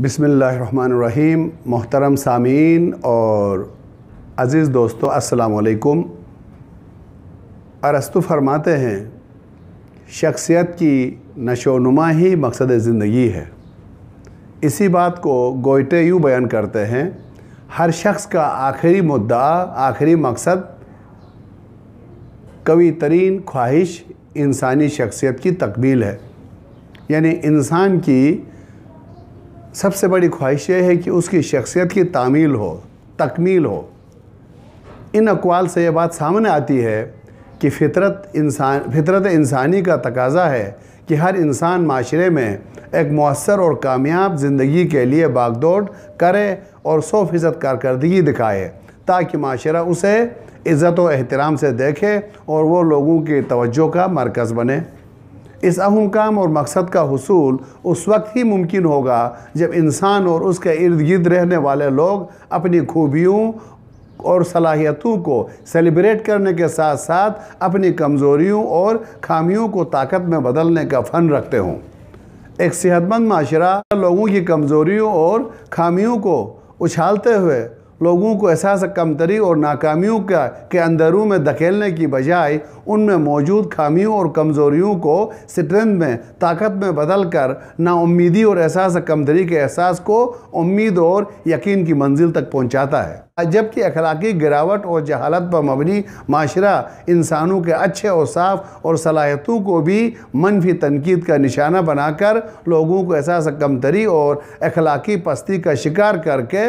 बिसमीम मोहतरम सामीन और अज़ीज़ दोस्तों असलकुम अरस्तु फरमाते हैं शख्सियत की नशोनुमा ही मकसद ज़िंदगी है इसी बात को गोइटे यूँ बयान करते हैं हर शख्स का आखिरी मुद्दा आखिरी मकसद कवि तरीन ख्वाहिश इंसानी शख्सियत की तकबील है यानी इंसान की सबसे बड़ी ख्वाहिश यह है कि उसकी शख्सियत की तामील हो तकमील हो इन अकवाल से ये बात सामने आती है कि फितरत इंसान फितरत इंसानी का तकाजा है कि हर इंसान माशरे में एक मौसर और कामयाब ज़िंदगी के लिए बागदौड़ करे और सौ फ़ीसद कारकर्दगी दिखाए ताकि माशरा उसे इज़्ज़त और एहतराम से देखे और वो लोगों की तवज्जो का मरकज़ बने इस अहम काम और मकसद का हसूल उस वक्त ही मुमकिन होगा जब इंसान और उसके इर्द गिर्द रहने वाले लोग अपनी खूबियों और सलाहियतों को सेलिब्रेट करने के साथ साथ अपनी कमज़ोरियों और खामियों को ताकत में बदलने का फ़न रखते हों एक सेहतमंद माशरा लोगों की कमज़ोरियों और खामियों को उछालते हुए लोगों को एहसास कमतरी और नाकामियों का के अंदरों में धकेलने की बजाय उनमें मौजूद खामियों और कमज़ोरियों को स्ट्रेंथ में ताकत में बदल कर नाउमीदी और एहसास कमतरी के एहसास को उम्मीद और यकीन की मंजिल तक पहुँचाता है जबकि अखलाकी गिरावट और जहालत पर मबनी माशरा इंसानों के अच्छे और साफ और सलाहियतों को भी मनफी तनकीद का निशाना बनाकर लोगों को एहसास कमतरी और अखलाकी पस्ती का शिकार करके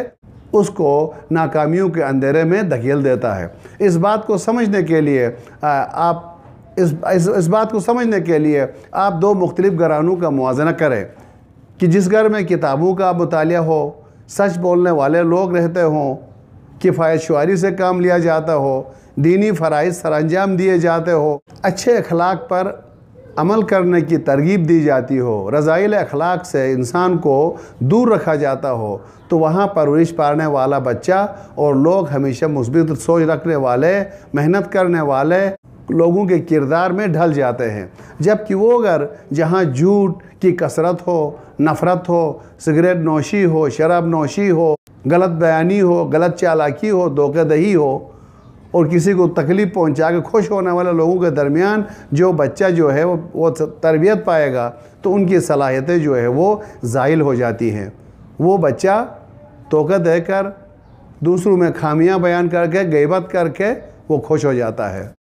उसको नाकामियों के अंधेरे में धकेल देता है इस बात को समझने के लिए आप इस इस, इस बात को समझने के लिए आप दो मुख्तलिफ़ घरानों का मुआजना करें कि जिस घर में किताबों का मुताल हो सच बोलने वाले लोग रहते हों किफ़ायत शुारी से काम लिया जाता हो दीनी फ़राइज सरंजाम दिए जाते हो अच्छे अखलाक पर अमल करने की तरगीब दी जाती हो रज़ाइल अखलाक से इंसान को दूर रखा जाता हो तो वहाँ परवरिश पाने वाला बच्चा और लोग हमेशा मुस्बित सोच रखने वाले मेहनत करने वाले लोगों के किरदार में ढल जाते हैं जबकि वो अगर जहाँ झूठ की कसरत हो नफ़रत हो सिगरेट नोशी हो शराब नोशी हो गलत बयानी हो गलत चालाकी हो धोखेदही हो और किसी को तकलीफ़ पहुंचा के खुश होने वाले लोगों के दरमियान जो बच्चा जो है वो वो तरबियत पाएगा तो उनकी सलाहियतें जो है वो ज़ाहिल हो जाती हैं वो बच्चा तोका देकर दूसरों में खामियां बयान करके गैबत करके वो खुश हो जाता है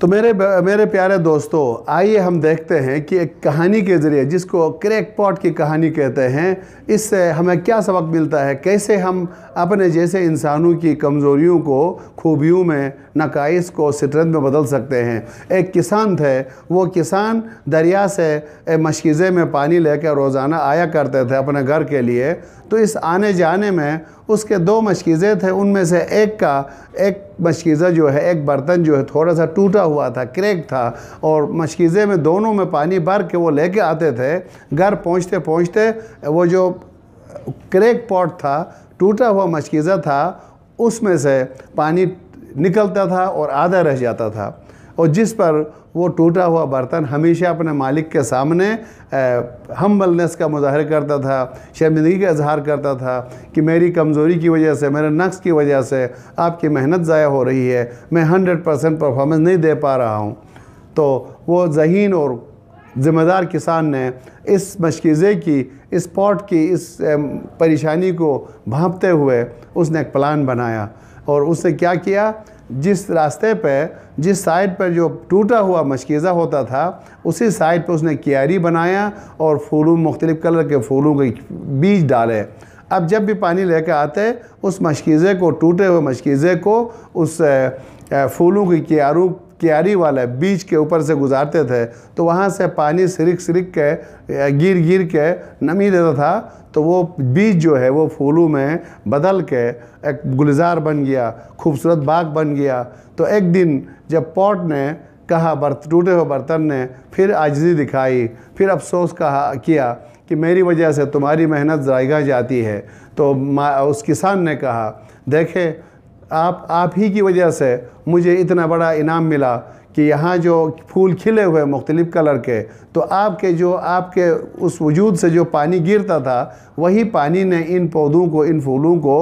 तो मेरे मेरे प्यारे दोस्तों आइए हम देखते हैं कि एक कहानी के ज़रिए जिसको क्रैक पॉट की कहानी कहते हैं इससे हमें क्या सबक मिलता है कैसे हम अपने जैसे इंसानों की कमज़ोरियों को खूबियों में नकाइस को स्ट्रेंथ में बदल सकते हैं एक किसान थे वो किसान दरिया से मशीज़े में पानी लेकर रोज़ाना आया करते थे अपने घर के लिए तो इस आने जाने में उसके दो मशकीज़े थे उनमें से एक का एक मशकीज़ा जो है एक बर्तन जो है थोड़ा सा टूटा हुआ था क्रेक था और मशकीज़े में दोनों में पानी भर के वो लेके आते थे घर पहुँचते पहुँचते वो जो क्रेक पॉट था टूटा हुआ मशकीज़ा था उसमें से पानी निकलता था और आधा रह जाता था और जिस पर वो टूटा हुआ बर्तन हमेशा अपने मालिक के सामने हमबलनेस का मुजाहर करता था शर्मिंदगी का इजहार करता था कि मेरी कमज़ोरी की वजह से मेरे नक्स की वजह से आपकी मेहनत ज़ाया हो रही है मैं हंड्रेड परसेंट परफॉर्मेंस नहीं दे पा रहा हूँ तो वो जहीन और ज़िम्मेदार किसान ने इस मशकीज़े की इस पॉट की इस परेशानी को भांपते हुए उसने एक प्लान बनाया और उसने क्या किया जिस रास्ते पे जिस साइड पर जो टूटा हुआ मशकीज़ा होता था उसी साइड पर उसने क्यारी बनाया और फूलों मुख्तलिफ़ कलर के फूलों के बीज डाले अब जब भी पानी लेकर आते उस मशकीज़े को टूटे हुए मशकीज़े को उस फूलों की क्यारों क्यारी वाला बीज के ऊपर से गुजारते थे तो वहाँ से पानी सिरिक सिरिक के गिर गिर के नमी देता था तो वो बीज जो है वो फूलों में बदल के एक गुलजार बन गया खूबसूरत बाग बन गया तो एक दिन जब पॉट ने कहा बर्त टूटे हुए बर्तन ने फिर आजजी दिखाई फिर अफसोस कहा किया कि मेरी वजह से तुम्हारी मेहनत जायगा जाती है तो उस किसान ने कहा देखे आप आप ही की वजह से मुझे इतना बड़ा इनाम मिला कि यहाँ जो फूल खिले हुए मुख्तलिफ़ कलर के तो आपके जो आपके उस वजूद से जो पानी गिरता था वही पानी ने इन पौधों को इन फूलों को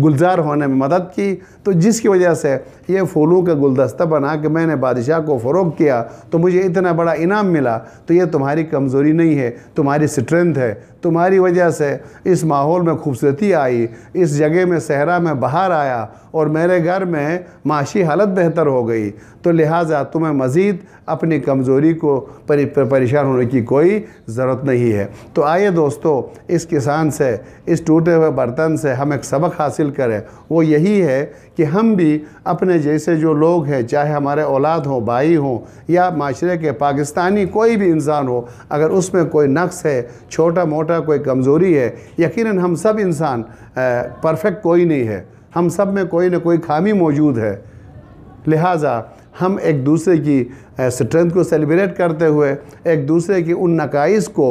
गुलजार होने में मदद की तो जिसकी वजह से ये फूलों का गुलदस्ता बना के मैंने बादशाह को फ़रोग किया तो मुझे इतना बड़ा इनाम मिला तो ये तुम्हारी कमज़ोरी नहीं है तुम्हारी स्ट्रेंथ है तुम्हारी वजह से इस माहौल में खूबसूरती आई इस जगह में सहरा में बाहर आया और मेरे घर में माशी हालत बेहतर हो गई तो लिहाजा तुम्हें मज़ीद अपनी कमज़ोरी को परेशान होने की कोई ज़रूरत नहीं है तो आइए दोस्तों इस किसान से इस टूटे हुए बर्तन से हम एक सबक हासिल करें वो यही है कि हम भी अपने जैसे जो लोग हैं चाहे हमारे औलाद हों भाई हों या माशरे के पाकिस्तानी कोई भी इंसान हो अगर उसमें कोई नक्स है छोटा मोटा कोई कमज़ोरी है यकीन हम सब इंसान परफेक्ट कोई नहीं है हम सब में कोई ना कोई खामी मौजूद है लिहाजा हम एक दूसरे की स्ट्रेंथ को सेलिब्रेट करते हुए एक दूसरे की उन नकाइस को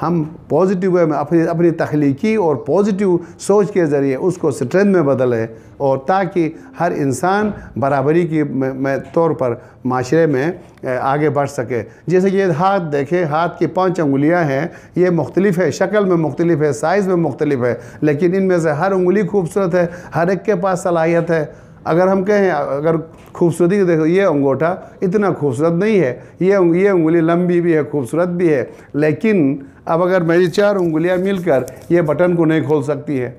हम पॉजिटिव वे में अपनी अपनी तख्लीकी और पॉजिटिव सोच के ज़रिए उसको स्ट्रेंथ में बदलें और ताकि हर इंसान बराबरी की में, में तौर पर माशरे में आगे बढ़ सके जैसे कि हाथ देखें हाथ की पांच उंगलियां हैं ये मुख्तलिफ है शक्ल में मुख्तलिफ है साइज़ में मुख्तलिफ है लेकिन इनमें से हर उंगली खूबसूरत है हर एक के पास सलाहियत है अगर हम कहें अगर खूबसूरती देखो ये अंगूठा इतना खूबसूरत नहीं है ये ये उंगली लंबी भी है खूबसूरत भी है लेकिन अब अगर मेरी चार उंगलियां मिलकर ये बटन को नहीं खोल सकती है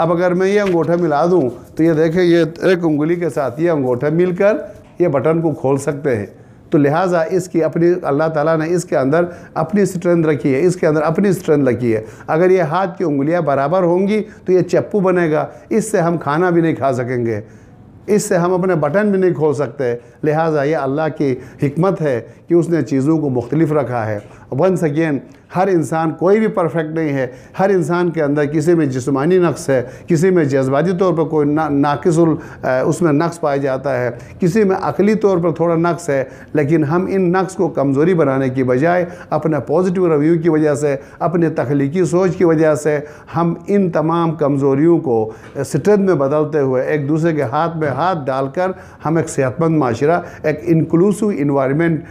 अब अगर मैं ये अंगूठा मिला दूँ तो ये देखें ये एक उंगली के साथ ये अंगूठा मिलकर ये बटन को खोल सकते हैं तो लिहाजा इसकी अपनी अल्लाह ताला ने इसके अंदर अपनी स्ट्रेंथ रखी है इसके अंदर अपनी स्ट्रेंथ रखी है अगर ये हाथ की उंगलियां बराबर होंगी तो ये चप्पू बनेगा इससे हम खाना भी नहीं खा सकेंगे इससे हम अपने बटन भी नहीं खोल सकते लिहाजा ये अल्लाह की हमत है कि उसने चीज़ों को मुख्तलिफ रखा है वंस अगेन हर इंसान कोई भी परफेक्ट नहीं है हर इंसान के अंदर किसी में जिसमानी नक्स है किसी में जज्बाती तौर पर कोई ना नाकसुल उसमें नक्स पाया जाता है किसी में अकली तौर पर थोड़ा नक्स है लेकिन हम इन नक्स को कमज़ोरी बनाने की बजाय अपने पॉजिटिव रिव्यू की वजह से अपने तख्लीकी सोच की वजह से हम इन तमाम कमज़ोरियों को स्ट्रेंथ में बदलते हुए एक दूसरे के हाथ में हाथ डालकर हम एक सेहतमंद माशरा एक इनकलूसिव इन्वामेंट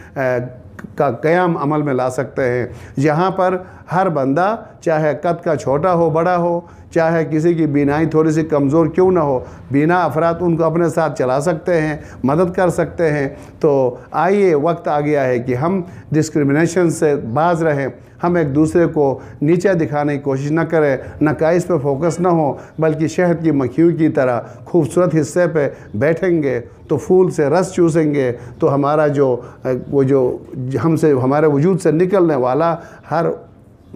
का क़्याम अमल में ला सकते हैं यहाँ पर हर बंदा चाहे कद का छोटा हो बड़ा हो चाहे किसी की बीनाई थोड़ी सी कमज़ोर क्यों ना हो बिना अफराद उनको अपने साथ चला सकते हैं मदद कर सकते हैं तो आइए वक्त आ गया है कि हम डिस्क्रिमिनेशन से बाज रहें हम एक दूसरे को नीचे दिखाने की कोशिश ना करें नकाइस पे फोकस ना हो बल्कि शहद की मखियों की तरह खूबसूरत हिस्से पे बैठेंगे तो फूल से रस चूसेंगे तो हमारा जो वो जो हमसे हमारे वजूद से निकलने वाला हर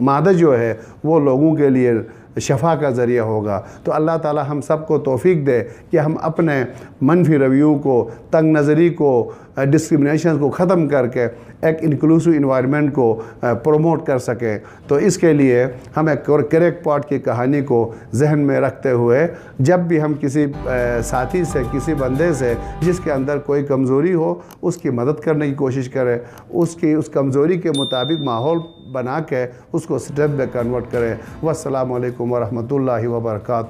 मादा जो है वो लोगों के लिए शफा का ज़रिया होगा तो अल्लाह ताला हम सब को तोफ़ी दे कि हम अपने मनफी रवियों को तंग नज़री को डिस्क्रिमिनेशन को ख़त्म करके एक इंक्लूसिव इन्वायरमेंट को प्रमोट कर सकें तो इसके लिए हम एक करेक पॉट की कहानी को जहन में रखते हुए जब भी हम किसी साथी से किसी बंदे से जिसके अंदर कोई कमज़ोरी हो उसकी मदद करने की कोशिश करें उसकी उस कमज़ोरी के मुताबिक माहौल बना के उसको स्टेप में कन्वर्ट करें वालेकुम वरहमल वर्का